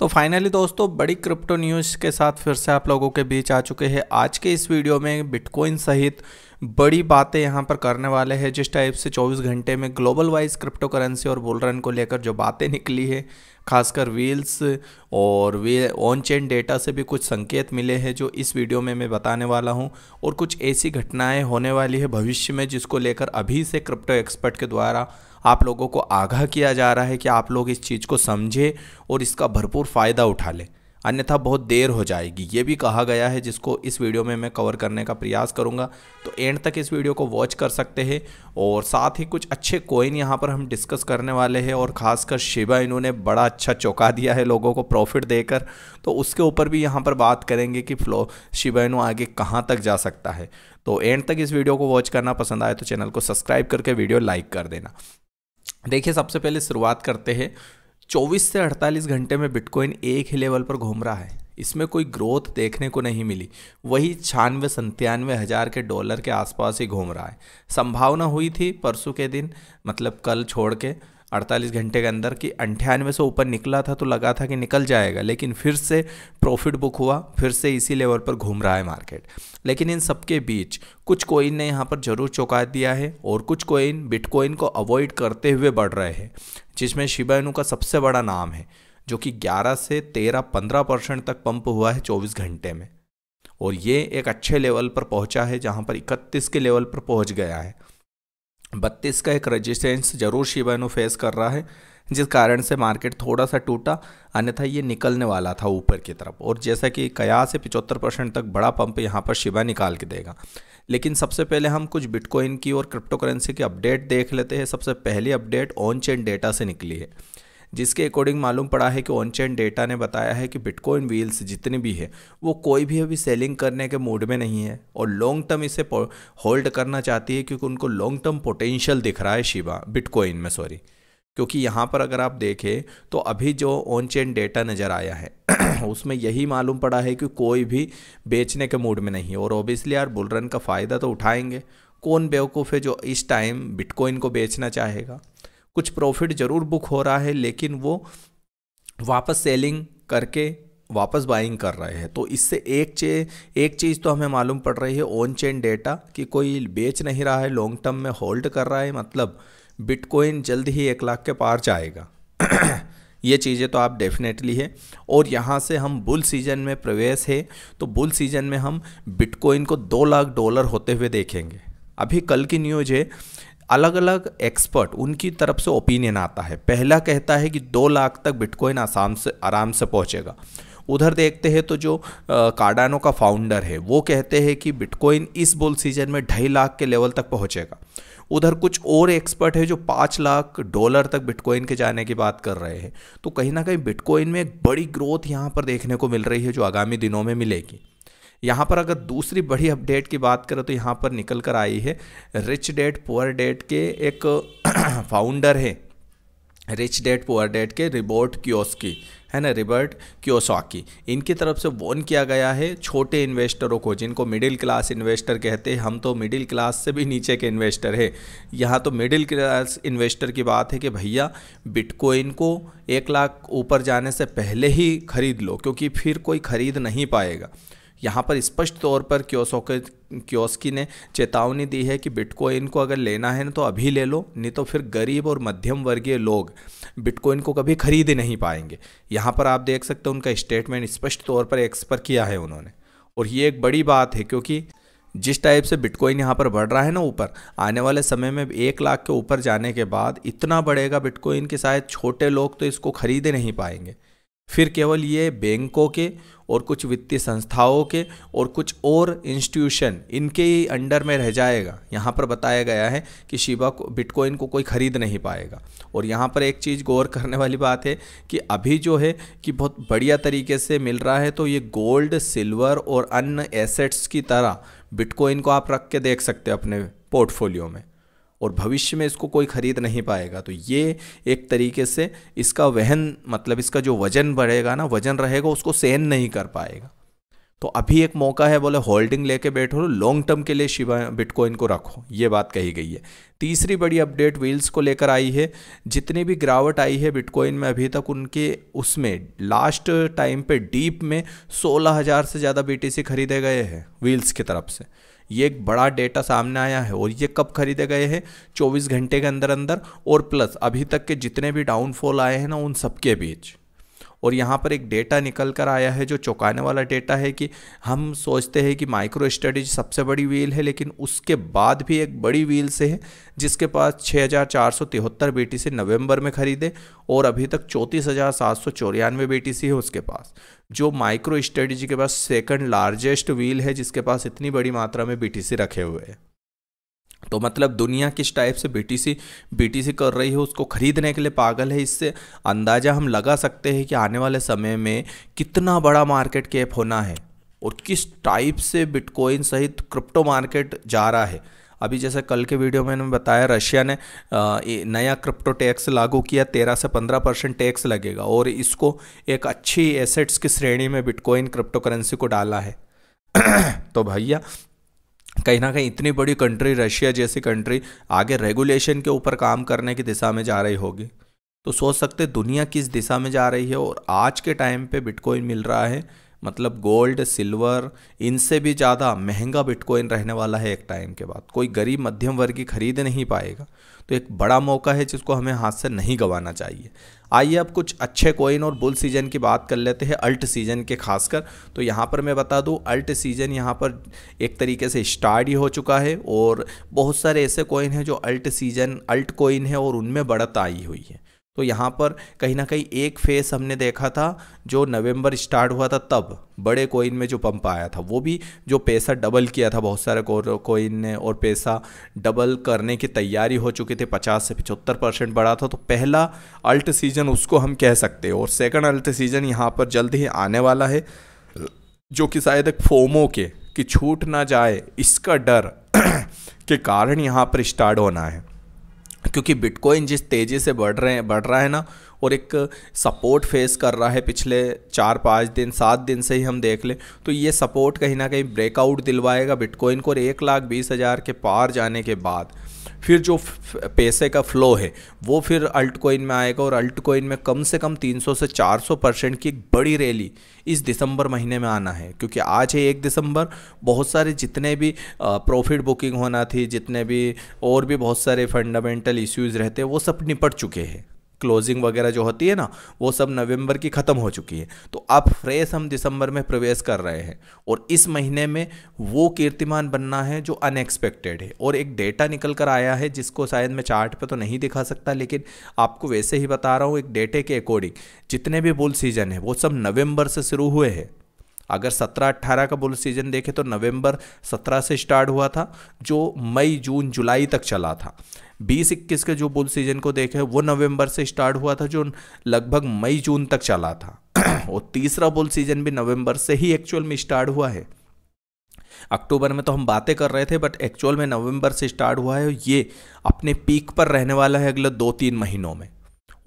तो फाइनली दोस्तों बड़ी क्रिप्टो न्यूज़ के साथ फिर से आप लोगों के बीच आ चुके हैं आज के इस वीडियो में बिटकॉइन सहित बड़ी बातें यहां पर करने वाले हैं जिस टाइप से 24 घंटे में ग्लोबल वाइज क्रिप्टो करेंसी और बुलरन को लेकर जो बातें निकली है खासकर व्हील्स और वे ऑन चेन डेटा से भी कुछ संकेत मिले हैं जो इस वीडियो में मैं बताने वाला हूं और कुछ ऐसी घटनाएं होने वाली है भविष्य में जिसको लेकर अभी से क्रिप्टो एक्सपर्ट के द्वारा आप लोगों को आगाह किया जा रहा है कि आप लोग इस चीज़ को समझें और इसका भरपूर फ़ायदा उठा लें अन्यथा बहुत देर हो जाएगी ये भी कहा गया है जिसको इस वीडियो में मैं कवर करने का प्रयास करूँगा तो एंड तक इस वीडियो को वॉच कर सकते हैं और साथ ही कुछ अच्छे कोइन यहाँ पर हम डिस्कस करने वाले हैं और ख़ासकर शिवा इन्होंने बड़ा अच्छा चौंका दिया है लोगों को प्रॉफिट देकर तो उसके ऊपर भी यहाँ पर बात करेंगे कि फ्लो शिवा इनो आगे कहाँ तक जा सकता है तो एंड तक इस वीडियो को वॉच करना पसंद आए तो चैनल को सब्सक्राइब करके वीडियो लाइक कर देना देखिए सबसे पहले शुरुआत करते हैं 24 से 48 घंटे में बिटकॉइन एक ही लेवल पर घूम रहा है इसमें कोई ग्रोथ देखने को नहीं मिली वही छियानवे संतानवे हज़ार के डॉलर के आसपास ही घूम रहा है संभावना हुई थी परसों के दिन मतलब कल छोड़ के 48 घंटे के अंदर कि अंठानवे सौ ऊपर निकला था तो लगा था कि निकल जाएगा लेकिन फिर से प्रॉफिट बुक हुआ फिर से इसी लेवल पर घूम रहा है मार्केट लेकिन इन सबके बीच कुछ कोइन ने यहाँ पर जरूर चौंका दिया है और कुछ कोइन बिटकॉइन को अवॉइड करते हुए बढ़ रहे हैं जिसमें शिबाइनू का सबसे बड़ा नाम है जो कि 11 से 13 15 परसेंट तक पंप हुआ है 24 घंटे में और ये एक अच्छे लेवल पर पहुंचा है जहां पर 31 के लेवल पर पहुंच गया है बत्तीस का एक रजिस्टेंस जरूर शिबाइनो फेस कर रहा है जिस कारण से मार्केट थोड़ा सा टूटा अन्यथा ये निकलने वाला था ऊपर की तरफ और जैसा कि कया से पिचहत्तर परसेंट तक बड़ा पंप यहाँ पर शिबा निकाल के देगा लेकिन सबसे पहले हम कुछ बिटकॉइन की और क्रिप्टो करेंसी की अपडेट देख लेते हैं सबसे पहली अपडेट ऑन चेन डेटा से निकली है जिसके अकॉर्डिंग मालूम पड़ा है कि ऑन चैन डेटा ने बताया है कि बिटकॉइन व्हील्स जितने भी है वो कोई भी अभी सेलिंग करने के मूड में नहीं है और लॉन्ग टर्म इसे होल्ड करना चाहती है क्योंकि उनको लॉन्ग टर्म पोटेंशियल दिख रहा है शिवा बिटकॉइन में सॉरी क्योंकि यहाँ पर अगर आप देखें तो अभी जो ऑन चेन डेटा नज़र आया है उसमें यही मालूम पड़ा है कि कोई भी बेचने के मूड में नहीं और ओबियसली यार बुलरन का फ़ायदा तो उठाएंगे कौन बेवकूफ़ है जो इस टाइम बिटकॉइन को बेचना चाहेगा कुछ प्रॉफिट ज़रूर बुक हो रहा है लेकिन वो वापस सेलिंग करके वापस बाइंग कर रहे हैं तो इससे एक चे एक चीज़ तो हमें मालूम पड़ रही है ऑन चेन डेटा कि कोई बेच नहीं रहा है लॉन्ग टर्म में होल्ड कर रहा है मतलब बिटकॉइन जल्द ही एक लाख के पार जाएगा ये चीज़ें तो आप डेफिनेटली है और यहाँ से हम बुल सीजन में प्रवेश है तो बुल सीजन में हम बिटकॉइन को दो लाख डॉलर होते हुए देखेंगे अभी कल की न्यूज है अलग अलग एक्सपर्ट उनकी तरफ से ओपिनियन आता है पहला कहता है कि दो लाख तक बिटकॉइन आसाम से आराम से पहुँचेगा उधर देखते हैं तो जो कार्डानो का फाउंडर है वो कहते हैं कि बिटकॉइन इस बुल सीजन में ढाई लाख के लेवल तक पहुंचेगा उधर कुछ और एक्सपर्ट है जो पाँच लाख डॉलर तक बिटकॉइन के जाने की बात कर रहे हैं तो कहीं ना कहीं बिटकॉइन में एक बड़ी ग्रोथ यहाँ पर देखने को मिल रही है जो आगामी दिनों में मिलेगी यहाँ पर अगर दूसरी बड़ी अपडेट की बात करें तो यहाँ पर निकल कर आई है रिच डेट पुअर डेट के एक फाउंडर है रिच डेट पुअर डेट के रिबोर्ट क्योस्की है ना रिबर्ट क्योसाकी इनकी तरफ से वॉन किया गया है छोटे इन्वेस्टरों को जिनको मिडिल क्लास इन्वेस्टर कहते हैं हम तो मिडिल क्लास से भी नीचे के इन्वेस्टर हैं यहाँ तो मिडिल क्लास इन्वेस्टर की बात है कि भैया बिटकॉइन को एक लाख ऊपर जाने से पहले ही खरीद लो क्योंकि फिर कोई खरीद नहीं पाएगा यहाँ पर स्पष्ट तौर पर क्योसोकर क्योस्की ने चेतावनी दी है कि बिटकॉइन को अगर लेना है ना तो अभी ले लो नहीं तो फिर गरीब और मध्यम वर्गीय लोग बिटकॉइन को कभी खरीद नहीं पाएंगे यहाँ पर आप देख सकते हो उनका स्टेटमेंट स्पष्ट तौर पर एक्स पर किया है उन्होंने और ये एक बड़ी बात है क्योंकि जिस टाइप से बिटकॉइन यहाँ पर बढ़ रहा है ना ऊपर आने वाले समय में एक लाख के ऊपर जाने के बाद इतना बढ़ेगा बिटकॉइन कि शायद छोटे लोग तो इसको खरीद नहीं पाएंगे फिर केवल ये बैंकों के और कुछ वित्तीय संस्थाओं के और कुछ और इंस्टीट्यूशन इनके ही अंडर में रह जाएगा यहाँ पर बताया गया है कि शिबा को बिटकॉइन को कोई ख़रीद नहीं पाएगा और यहाँ पर एक चीज़ गौर करने वाली बात है कि अभी जो है कि बहुत बढ़िया तरीके से मिल रहा है तो ये गोल्ड सिल्वर और अन्य एसेट्स की तरह बिटकॉइन को आप रख के देख सकते हो अपने पोर्टफोलियो में और भविष्य में इसको कोई ख़रीद नहीं पाएगा तो ये एक तरीके से इसका वहन मतलब इसका जो वज़न बढ़ेगा ना वज़न रहेगा उसको सहन नहीं कर पाएगा तो अभी एक मौका है बोले होल्डिंग लेके बैठो लॉन्ग टर्म के लिए शिवा बिटकॉइन को रखो ये बात कही गई है तीसरी बड़ी अपडेट व्हील्स को लेकर आई है जितनी भी गिरावट आई है बिटकॉइन में अभी तक उनके उसमें लास्ट टाइम पे डीप में सोलह हज़ार से ज़्यादा बी खरीदे गए हैं व्हील्स की तरफ से ये एक बड़ा डेटा सामने आया है और ये कब खरीदे गए हैं चौबीस घंटे के अंदर अंदर और प्लस अभी तक के जितने भी डाउनफॉल आए हैं ना उन सबके बीच और यहाँ पर एक डेटा निकल कर आया है जो चौंकाने वाला डेटा है कि हम सोचते हैं कि माइक्रो स्टडीज सबसे बड़ी व्हील है लेकिन उसके बाद भी एक बड़ी व्हील से है जिसके पास छः हज़ार चार सौ तिहत्तर सी नवम्बर में ख़रीदे और अभी तक चौंतीस हज़ार सात सौ चौरानवे बी टी सी है उसके पास जो माइक्रो स्टडीज के पास सेकंड लार्जेस्ट व्हील है जिसके पास इतनी बड़ी मात्रा में बी सी रखे हुए हैं तो मतलब दुनिया किस टाइप से बीटीसी बीटीसी कर रही है उसको खरीदने के लिए पागल है इससे अंदाज़ा हम लगा सकते हैं कि आने वाले समय में कितना बड़ा मार्केट कैप होना है और किस टाइप से बिटकॉइन सहित क्रिप्टो मार्केट जा रहा है अभी जैसे कल के वीडियो में मैंने बताया रशिया ने नया क्रिप्टो टैक्स लागू किया तेरह से पंद्रह परसेंट टैक्स लगेगा और इसको एक अच्छी एसेट्स की श्रेणी में बिटकॉइन क्रिप्टो करेंसी को डाला है तो भैया कहीं ना कहीं इतनी बड़ी कंट्री रशिया जैसी कंट्री आगे रेगुलेशन के ऊपर काम करने की दिशा में जा रही होगी तो सोच सकते दुनिया किस दिशा में जा रही है और आज के टाइम पे बिटकॉइन मिल रहा है मतलब गोल्ड सिल्वर इनसे भी ज़्यादा महंगा बिटकॉइन रहने वाला है एक टाइम के बाद कोई गरीब मध्यम वर्गी खरीद नहीं पाएगा तो एक बड़ा मौका है जिसको हमें हाथ से नहीं गंवाना चाहिए आइए अब कुछ अच्छे कोइन और बुल सीजन की बात कर लेते हैं अल्ट सीजन के खासकर तो यहाँ पर मैं बता दूँ अल्ट सीजन यहाँ पर एक तरीके से स्टार्ट ही हो चुका है और बहुत सारे ऐसे कोइन हैं जो अल्ट सीजन अल्ट कोइन है और उनमें बढ़त आई हुई है तो यहाँ पर कहीं ना कहीं एक फेस हमने देखा था जो नवंबर स्टार्ट हुआ था तब बड़े कोइन में जो पंप आया था वो भी जो पैसा डबल किया था बहुत सारे कोइन ने और पैसा डबल करने की तैयारी हो चुकी थी पचास से पचहत्तर परसेंट बढ़ा था तो पहला अल्ट सीजन उसको हम कह सकते हैं और सेकंड अल्ट सीजन यहाँ पर जल्द ही आने वाला है जो कि शायद एक फोमो के कि छूट ना जाए इसका डर के कारण यहाँ पर स्टार्ट होना है क्योंकि बिटकॉइन जिस तेज़ी से बढ़ रहे हैं बढ़ रहा है ना और एक सपोर्ट फेस कर रहा है पिछले चार पाँच दिन सात दिन से ही हम देख लें तो ये सपोर्ट कहीं ना कहीं ब्रेकआउट दिलवाएगा बिटकॉइन को और एक लाख बीस हज़ार के पार जाने के बाद फिर जो पैसे का फ्लो है वो फिर अल्ट कोइन में आएगा और अल्ट कोइन में कम से कम 300 से 400 परसेंट की एक बड़ी रैली इस दिसंबर महीने में आना है क्योंकि आज है एक दिसंबर बहुत सारे जितने भी प्रॉफिट बुकिंग होना थी जितने भी और भी बहुत सारे फंडामेंटल मेंटल इश्यूज रहते हैं वो सब निपट चुके हैं क्लोजिंग वगैरह जो होती है ना वो सब नवंबर की ख़त्म हो चुकी है तो अब फ्रेश हम दिसंबर में प्रवेश कर रहे हैं और इस महीने में वो कीर्तिमान बनना है जो अनएक्सपेक्टेड है और एक डेटा निकल कर आया है जिसको शायद मैं चार्ट पे तो नहीं दिखा सकता लेकिन आपको वैसे ही बता रहा हूँ एक डेटे के अकॉर्डिंग जितने भी बुल सीजन है वो सब नवम्बर से शुरू हुए हैं अगर 17-18 का बुल सीजन देखें तो नवंबर 17 से स्टार्ट हुआ था जो मई जून जुलाई तक चला था बीस इक्कीस के जो बुल सीजन को देखें वो नवंबर से स्टार्ट हुआ था जो लगभग मई जून तक चला था और तीसरा बुल सीजन भी नवंबर से ही एक्चुअल में स्टार्ट हुआ है अक्टूबर में तो हम बातें कर रहे थे बट एक्चुअल में नवंबर से स्टार्ट हुआ है और ये अपने पीक पर रहने वाला है अगले दो तीन महीनों में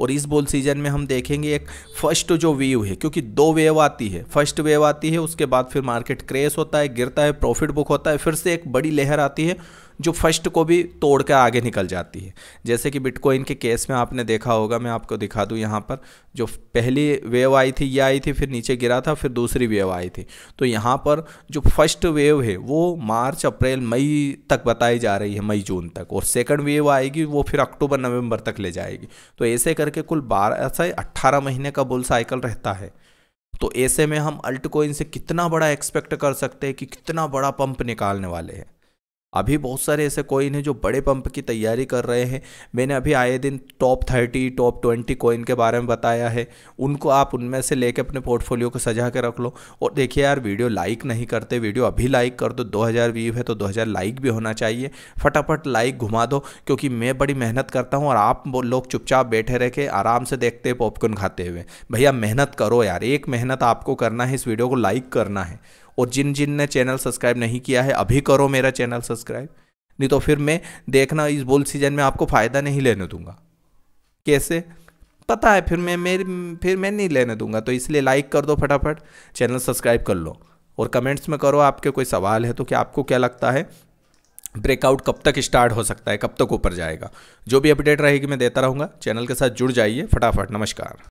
और इस बोल सीजन में हम देखेंगे एक फर्स्ट जो वेव है क्योंकि दो वेव आती है फर्स्ट वेव आती है उसके बाद फिर मार्केट क्रेश होता है गिरता है प्रॉफिट बुक होता है फिर से एक बड़ी लहर आती है जो फर्स्ट को भी तोड़ कर आगे निकल जाती है जैसे कि बिटकॉइन के केस में आपने देखा होगा मैं आपको दिखा दूँ यहाँ पर जो पहली वेव आई थी ये आई थी फिर नीचे गिरा था फिर दूसरी वेव आई थी तो यहाँ पर जो फर्स्ट वेव है वो मार्च अप्रैल मई तक बताई जा रही है मई जून तक और सेकंड वेव आएगी वो फिर अक्टूबर नवंबर तक ले जाएगी तो ऐसे करके कुल बारह से अट्ठारह महीने का बुल साइकिल रहता है तो ऐसे में हम अल्ट कोइन से कितना बड़ा एक्सपेक्ट कर सकते हैं कि कितना बड़ा पंप निकालने वाले हैं अभी बहुत सारे ऐसे कॉइन हैं जो बड़े पंप की तैयारी कर रहे हैं मैंने अभी आए दिन top thirty top twenty coin के बारे में बताया है उनको आप उनमें से लेके अपने पोर्टफोलियो को सजा के रख लो और देखिए यार वीडियो लाइक नहीं करते वीडियो अभी लाइक कर दो 2000 व्यू है तो 2000 लाइक भी होना चाहिए फटाफट लाइक घुमा दो क्योंकि मैं बड़ी मेहनत करता हूँ और आप लोग चुपचाप बैठे रह के आराम से देखते हैं पॉपकॉर्न खाते हुए भैया मेहनत करो यार एक मेहनत आपको करना है इस वीडियो को लाइक करना है और जिन जिन ने चैनल सब्सक्राइब नहीं किया है अभी करो मेरा चैनल सब्सक्राइब नहीं तो फिर मैं देखना इस बोल सीजन में आपको फ़ायदा नहीं लेने दूंगा कैसे पता है फिर मैं मेरे फिर मैं नहीं लेने दूंगा तो इसलिए लाइक कर दो फटाफट चैनल सब्सक्राइब कर लो और कमेंट्स में करो आपके कोई सवाल है तो क्या आपको क्या लगता है ब्रेकआउट कब तक स्टार्ट हो सकता है कब तक ऊपर जाएगा जो भी अपडेट रहेगी मैं देता रहूँगा चैनल के साथ जुड़ जाइए फटाफट नमस्कार